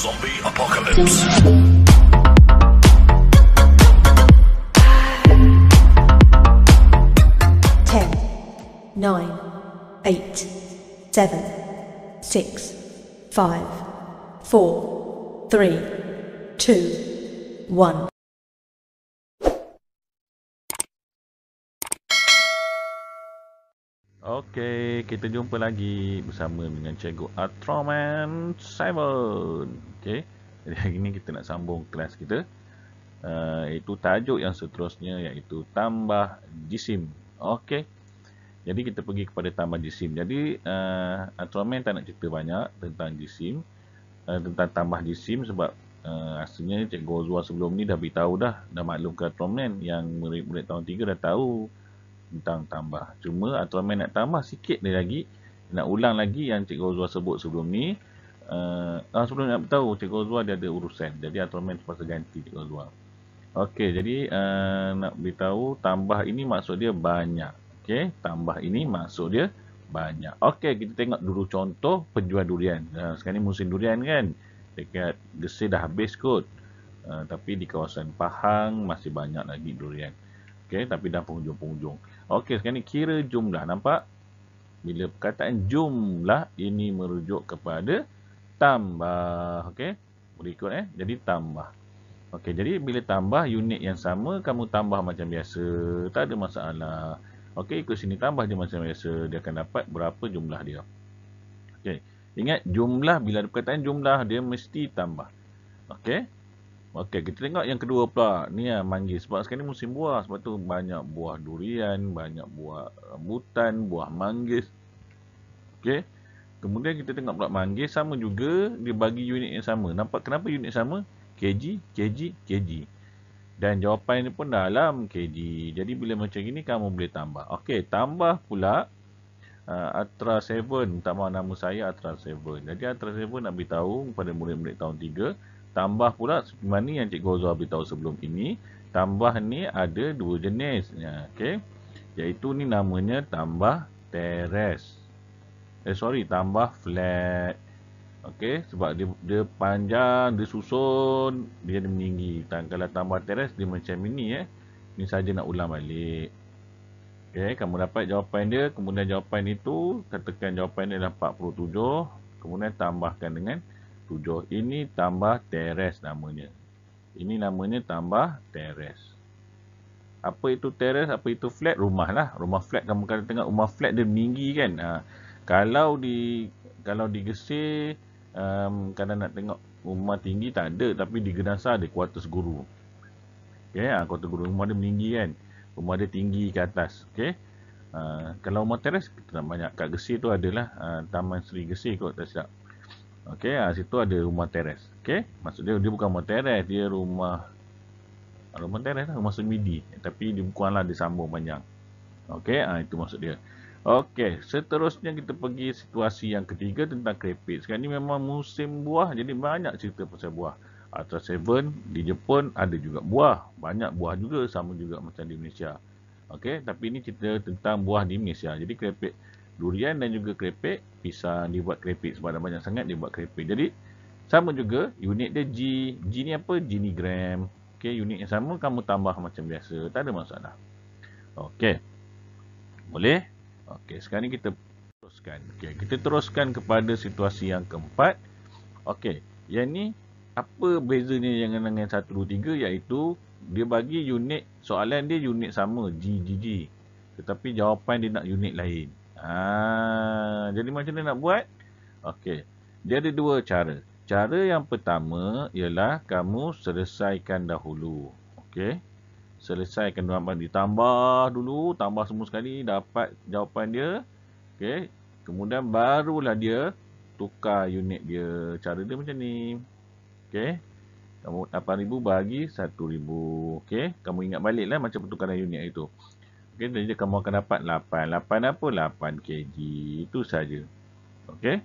Zombie Apocalypse. Ten, nine, eight, seven, six, five, four, three, two, one. Okey, kita jumpa lagi bersama dengan Cikgu Atroman Simon. Okey. Jadi hari ini kita nak sambung kelas kita. Uh, eh, itu tajuk yang seterusnya iaitu tambah jisim. Okey. Jadi kita pergi kepada tambah jisim. Jadi uh, eh, Ultraman tak nak cerita banyak tentang jisim. Uh, tentang tambah jisim sebab uh, rasanya Cikgu Ozwa sebelum ni dah beritahu dah. Dah maklum Atroman yang murid-murid tahun 3 dah tahu tentang tambah. Cuma Ultraman nak tambah sikit dia lagi. Nak ulang lagi yang Cikgu Ozwa sebut sebelum ni. Uh, sebelum ni nak tahu Cikgu Ozwa dia ada urusan. Jadi Ultraman terpaksa ganti Cikgu Ozwa. Okey, jadi uh, nak beritahu tambah ini maksud dia banyak. Okey, tambah ini maksud dia banyak. Okey, kita tengok dulu contoh penjual durian. Uh, sekarang ni musim durian kan. Dekat gesir dah habis kot. Uh, tapi di kawasan Pahang masih banyak lagi durian. Okey, tapi dah penghujung-penghujung. Okey, sekarang ni kira jumlah. Nampak? Bila perkataan jumlah, ini merujuk kepada tambah. Okey, berikut eh. Jadi, tambah. Okey, jadi bila tambah unit yang sama, kamu tambah macam biasa. Tak ada masalah. Okey, ikut sini tambah je macam biasa. Dia akan dapat berapa jumlah dia. Okey, ingat jumlah. Bila ada perkataan jumlah, dia mesti tambah. Okey. Okey, kita tengok yang kedua pula. Ni lah manggis. Sebab sekarang ni musim buah. Sebab tu banyak buah durian, banyak buah rambutan, buah manggis. Okey. Kemudian kita tengok pula manggis. Sama juga dia bagi unit yang sama. Nampak kenapa unit sama? KG, KG, KG. Dan jawapan ni pun dalam KG. Jadi bila macam gini kamu boleh tambah. Okey, tambah pula. Uh, Atra 7. Tak mahu nama saya Atra 7. Jadi Atra 7 nak beritahu kepada murid-murid tahun 3. Tambah pula suplemen ni yang Cikgu Azwar beritahu sebelum ini. Tambah ni ada dua jenis. Okay. Iaitu ni namanya tambah teres. Eh sorry, tambah flat. Okay. Sebab dia, dia panjang, dia susun, dia jadi meninggi. Dan kalau tambah teres, dia macam ini. Eh. Ni saja nak ulang balik. Okay, kamu dapat jawapan dia. Kemudian jawapan itu, katakan jawapan dia adalah 47. Kemudian tambahkan dengan 47 tujuh. Ini tambah teres namanya. Ini namanya tambah teres. Apa itu teres? Apa itu flat? Rumah lah. Rumah flat kamu kata tengah. Rumah flat dia meninggi kan. Ha. Kalau di kalau digesir, um, kadang nak tengok rumah tinggi tak ada. Tapi di Genasa ada kuartus guru. Okay, ha. kuartus guru rumah dia meninggi kan. Rumah dia tinggi ke atas. Okay. Ha. kalau rumah teres, kita banyak. Kat gesir tu adalah uh, Taman Seri Gesir kot tak silap. Okey, ha, situ ada rumah teres. Okey, maksud dia dia bukan rumah teres, dia rumah ah, rumah teres lah, rumah semidi. Tapi dia bukanlah dia sambung panjang. Okey, ha, itu maksud dia. Okey, seterusnya kita pergi situasi yang ketiga tentang keripik. Sekarang ni memang musim buah, jadi banyak cerita pasal buah. Ultra 7 di Jepun ada juga buah. Banyak buah juga, sama juga macam di Malaysia. Okey, tapi ini cerita tentang buah di Malaysia. Jadi keripik durian dan juga krepek pisang dibuat krepek sebab dah banyak sangat dia buat krepek jadi sama juga unit dia G G ni apa? G ni gram ok unit yang sama kamu tambah macam biasa tak ada masalah ok boleh? ok sekarang ni kita teruskan ok kita teruskan kepada situasi yang keempat ok yang ni apa bezanya dengan dengan 1, 2, 3 iaitu dia bagi unit soalan dia unit sama G, G, G tetapi jawapan dia nak unit lain Ha, jadi macam mana nak buat? Okey. Dia ada dua cara. Cara yang pertama ialah kamu selesaikan dahulu. Okey. Selesaikan jawapan ditambah dulu, tambah semua sekali dapat jawapan dia. Okey. Kemudian barulah dia tukar unit dia. Cara dia macam ni. Okey. Kamu 8,000 bagi 1,000. Okey. Kamu ingat baliklah macam pertukaran unit itu. Okey, jadi kamu akan dapat 8. 8 apa? 8 kg. Itu saja. Okey.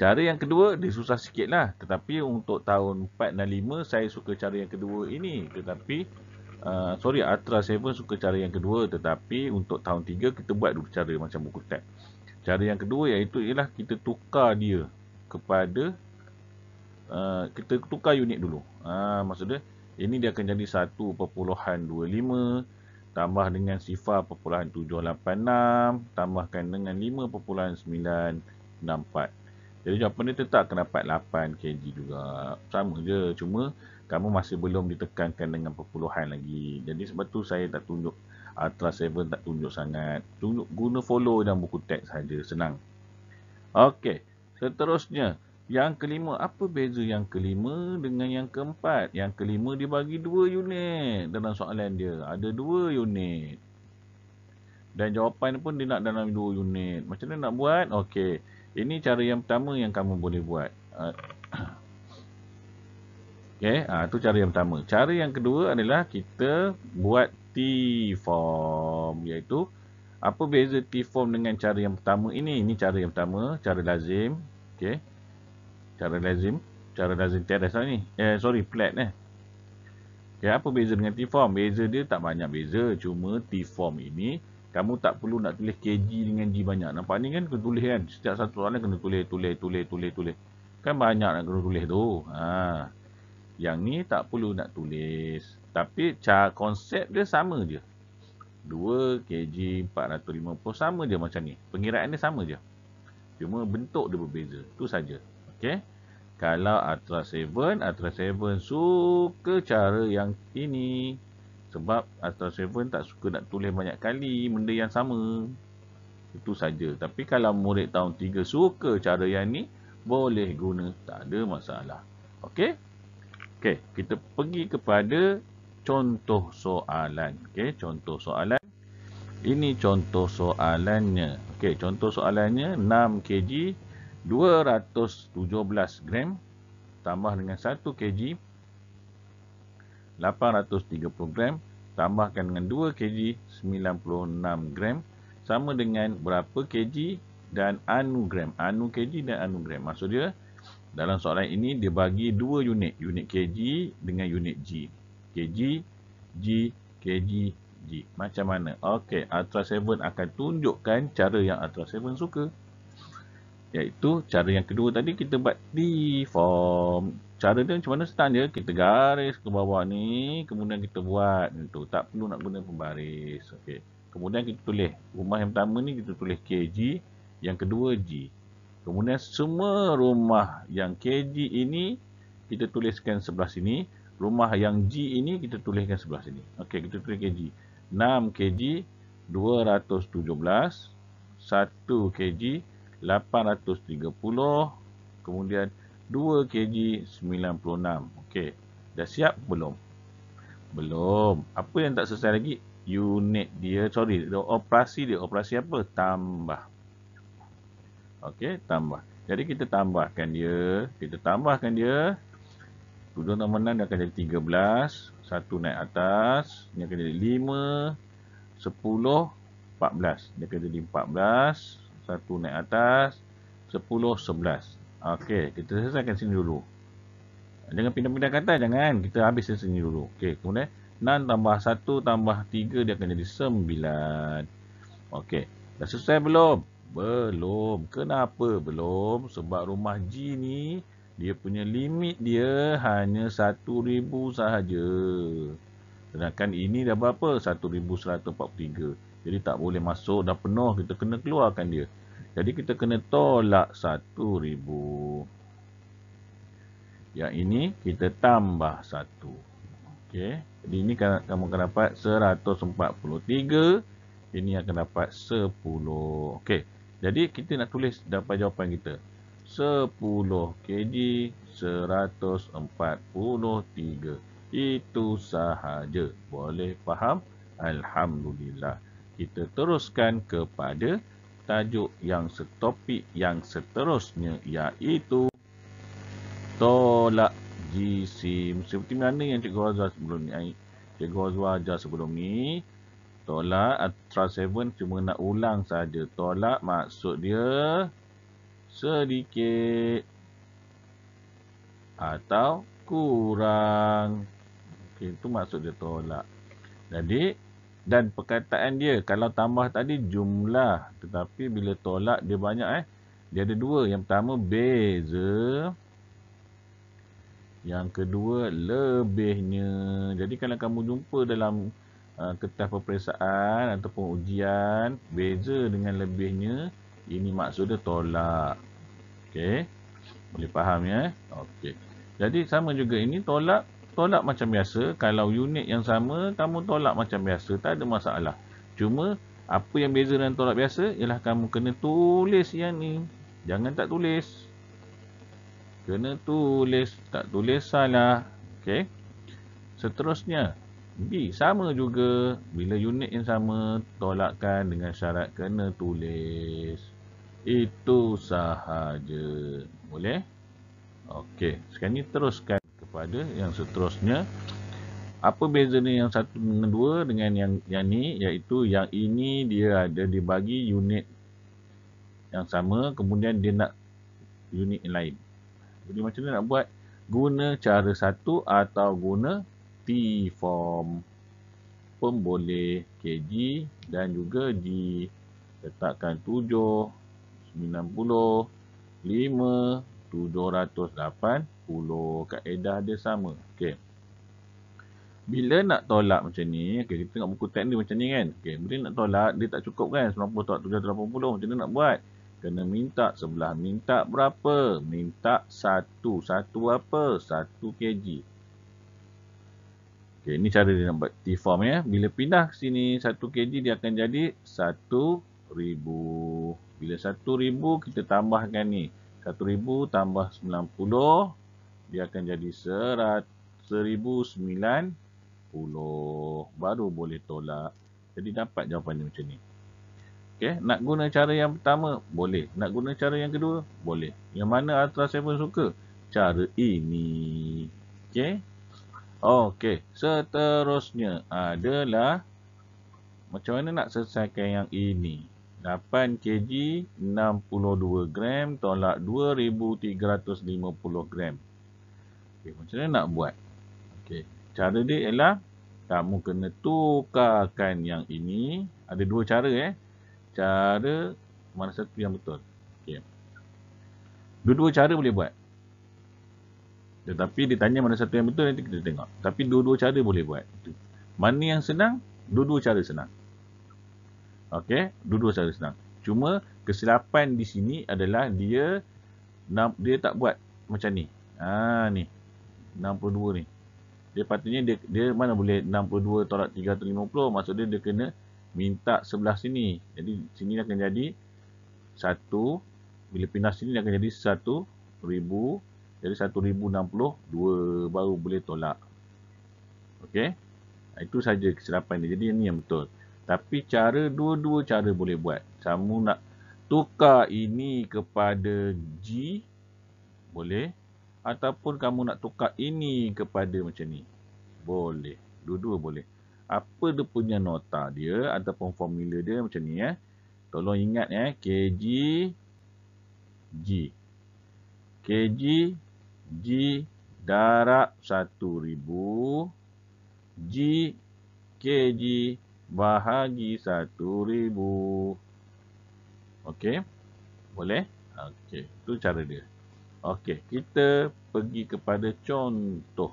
Cara yang kedua, dia susah sikit lah. Tetapi untuk tahun 4 dan 5, saya suka cara yang kedua ini. Tetapi, uh, sorry, Ultra 7 suka cara yang kedua. Tetapi untuk tahun 3, kita buat dulu cara macam buku tab. Cara yang kedua iaitu ialah kita tukar dia kepada, uh, kita tukar unit dulu. Uh, maksudnya, ini dia akan jadi 1.25, tambah dengan sifar 0.786 tambahkan dengan perpuluhan 5.964 jadi jawapan dia tetap akan dapat 8 kg juga sama je cuma kamu masih belum ditekankan dengan perpuluhan lagi jadi sebab tu saya tak tunjuk Ultra ah, 7 tak tunjuk sangat tunjuk guna follow dan buku teks saja senang Okey, seterusnya yang kelima, apa beza yang kelima dengan yang keempat? Yang kelima dia bagi dua unit dalam soalan dia. Ada dua unit. Dan jawapan pun dia nak dalam dua unit. Macam mana nak buat? Okey. Ini cara yang pertama yang kamu boleh buat. Okey. Ha, itu cara yang pertama. Cara yang kedua adalah kita buat T-form. Iaitu apa beza T-form dengan cara yang pertama ini? Ini cara yang pertama. Cara lazim. Okey cara lazim cara lazim teras ni eh sorry plat eh okay, apa beza dengan t-form beza dia tak banyak beza cuma t-form ini kamu tak perlu nak tulis kg dengan g banyak nampak ni kan kena tulis kan setiap satu soalan kena tulis tulis tulis tulis tulis kan banyak nak kena tulis tu ha. yang ni tak perlu nak tulis tapi cara konsep dia sama je 2 kg 450 sama je macam ni pengiraan dia sama je cuma bentuk dia berbeza tu saja Okey. Kalau Ultra 7, Ultra 7 suka cara yang ini. Sebab Ultra 7 tak suka nak tulis banyak kali benda yang sama. Itu saja. Tapi kalau murid tahun 3 suka cara yang ini, boleh guna. Tak ada masalah. Okey. Okey, kita pergi kepada contoh soalan. Okey, contoh soalan. Ini contoh soalannya. Okey, contoh soalannya 6 kg 217 gram tambah dengan 1 kg 830 gram tambahkan dengan 2 kg 96 gram sama dengan berapa kg dan anu gram anu kg dan anugram maksud dia dalam soalan ini dia bagi dua unit unit kg dengan unit g kg g kg g macam mana okey ultra 7 akan tunjukkan cara yang ultra 7 suka iaitu cara yang kedua tadi kita buat deform cara dia macam mana senang je ya, kita garis ke bawah ni kemudian kita buat itu tak perlu nak guna pembaris okey kemudian kita tulis rumah yang pertama ni kita tulis kg yang kedua g kemudian semua rumah yang kg ini kita tuliskan sebelah sini rumah yang g ini kita tuliskan sebelah sini okey kita tulis kg 6 kg 217 1 kg 830 kemudian 2 kg 96 okey dah siap belum belum apa yang tak selesai lagi unit dia sorry dia operasi dia operasi apa tambah okey tambah jadi kita tambahkan dia kita tambahkan dia Tuduh nombor 6 dia akan jadi 13 1 naik atas Ini akan jadi 5 10 14 Dia akan jadi 14 satu naik atas 10, 11 Okey, kita selesaikan sini dulu Jangan pindah-pindah kata, jangan Kita habis sini dulu Okey, kemudian 6 tambah 1 tambah 3 Dia akan jadi 9 Okey, dah selesai belum? Belum, kenapa belum? Sebab rumah G ni Dia punya limit dia Hanya 1,000 sahaja Sedangkan ini dah berapa? 1,143 Jadi tak boleh masuk, dah penuh Kita kena keluarkan dia jadi kita kena tolak 1,000. Yang ini kita tambah 1. Okey. Jadi ini kan kamu akan dapat 143. Ini akan dapat 10. Okey. Jadi kita nak tulis dapat jawapan kita. 10 kg 143. Itu sahaja. Boleh faham? Alhamdulillah. Kita teruskan kepada tajuk yang setopik yang seterusnya iaitu tolak jisim. Seperti mana yang Cikgu Azwar sebelum ni? Cikgu Azwar ajar sebelum ni. Tolak Ultra 7 cuma nak ulang saja. Tolak maksud dia sedikit atau kurang. Okay, itu maksud dia tolak. Jadi dan perkataan dia kalau tambah tadi jumlah tetapi bila tolak dia banyak eh dia ada dua yang pertama beza yang kedua lebihnya jadi kalau kamu jumpa dalam uh, kertas peperiksaan ataupun ujian beza dengan lebihnya ini maksudnya tolak okey boleh faham ya okey jadi sama juga ini tolak tolak macam biasa. Kalau unit yang sama, kamu tolak macam biasa. Tak ada masalah. Cuma, apa yang beza dengan tolak biasa, ialah kamu kena tulis yang ni. Jangan tak tulis. Kena tulis. Tak tulis salah. Okay. Seterusnya, B. Sama juga. Bila unit yang sama, tolakkan dengan syarat kena tulis. Itu sahaja. Boleh? Okey, sekarang ni teruskan kepada yang seterusnya apa beza ni yang satu dengan dua dengan yang yang ni iaitu yang ini dia ada dibagi unit yang sama kemudian dia nak unit yang lain jadi macam mana nak buat guna cara satu atau guna T form pemboleh kg dan juga di letakkan 7 90 5 780 kaedah dia sama. Okey. Bila nak tolak macam ni, okay, kita tengok buku teknik macam ni kan. Okey, bila nak tolak dia tak cukup kan 90 tolak 780 macam mana nak buat? Kena minta sebelah minta berapa? Minta satu satu apa? Satu kg. Okey, ni cara dia nak buat T ya. Bila pindah sini satu kg dia akan jadi 1000. Bila 1000 kita tambahkan ni 1000 tambah 90 dia akan jadi 1090 baru boleh tolak. Jadi dapat jawapannya macam ni. Okey, nak guna cara yang pertama boleh, nak guna cara yang kedua boleh. Yang mana Ultra 7 suka? Cara ini. Okey. Okey, seterusnya adalah macam mana nak selesaikan yang ini? 8 kg 62 gram tolak 2350 gram. Okey, macam mana nak buat? Okey, cara dia ialah kamu kena tukarkan yang ini. Ada dua cara eh. Cara mana satu yang betul? Okey. Dua-dua cara boleh buat. Tetapi ditanya mana satu yang betul nanti kita tengok. Tapi dua-dua cara boleh buat. Mana yang senang? Dua-dua cara senang. Okey, dua-dua secara senang. Cuma kesilapan di sini adalah dia dia tak buat macam ni. Ha ni. 62 ni. Dia patutnya dia, dia mana boleh 62 tolak 350. Maksud dia dia kena minta sebelah sini. Jadi sini akan jadi 1 bila pindah sini akan jadi 1000. Jadi 1062 baru boleh tolak. Okey. Itu saja kesilapan dia. Jadi ini yang betul. Tapi cara dua-dua cara boleh buat. Kamu nak tukar ini kepada G boleh ataupun kamu nak tukar ini kepada macam ni. Boleh. Dua-dua boleh. Apa dia punya nota dia ataupun formula dia macam ni eh. Tolong ingat eh kg g. kg g darab 1000 g kg bahagi satu ribu. Okey. Boleh? Okey. Itu cara dia. Okey. Kita pergi kepada contoh.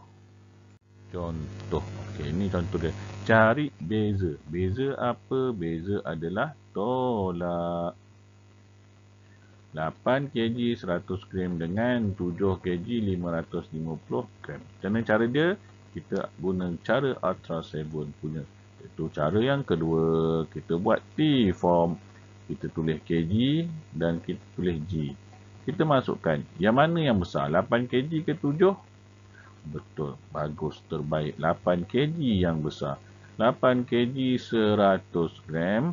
Contoh. Okey. Ini contoh dia. Cari beza. Beza apa? Beza adalah tolak. 8 kg 100 gram dengan 7 kg 550 gram. Macam mana cara dia? Kita guna cara Ultra 7 punya itu cara yang kedua kita buat T form kita tulis kg dan kita tulis g kita masukkan yang mana yang besar 8 kg ke 7 betul bagus terbaik 8 kg yang besar 8 kg 100 gram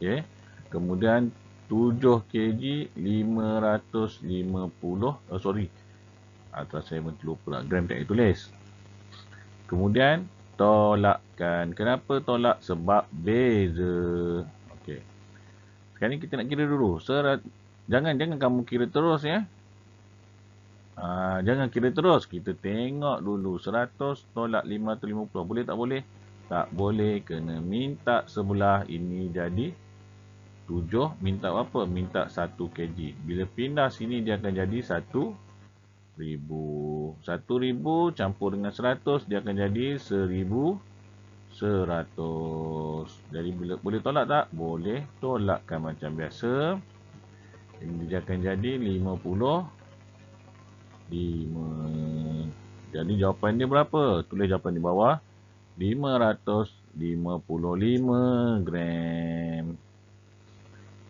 okey kemudian 7 kg 550 oh sorry atas saya mentulup pula gram tak tulis kemudian tolakkan. Kenapa tolak? Sebab beza. Okey. Sekarang kita nak kira dulu. Serat. Jangan-jangan kamu kira terus ya. Ha, jangan kira terus. Kita tengok dulu. 100 tolak 550. Boleh tak boleh? Tak boleh. Kena minta sebelah ini jadi 7. Minta apa? Minta 1 kg. Bila pindah sini dia akan jadi 1000. 1000 campur dengan 100 dia akan jadi seribu seratus. Jadi bila boleh tolak tak? Boleh tolakkan macam biasa. Ini dia akan jadi lima puluh lima. Jadi jawapan dia berapa? Tulis jawapan di bawah. lima lima ratus puluh lima gram.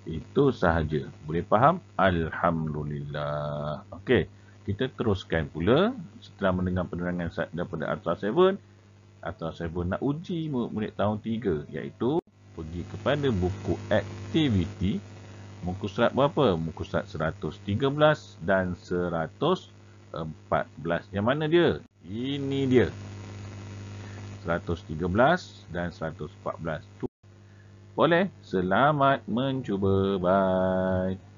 Itu sahaja. Boleh faham? Alhamdulillah. Okey kita teruskan pula setelah mendengar penerangan daripada Artra 7 Artra 7 nak uji murid tahun 3 iaitu pergi kepada buku aktiviti muka surat berapa? muka surat 113 dan 114 yang mana dia? ini dia 113 dan 114 boleh? selamat mencuba bye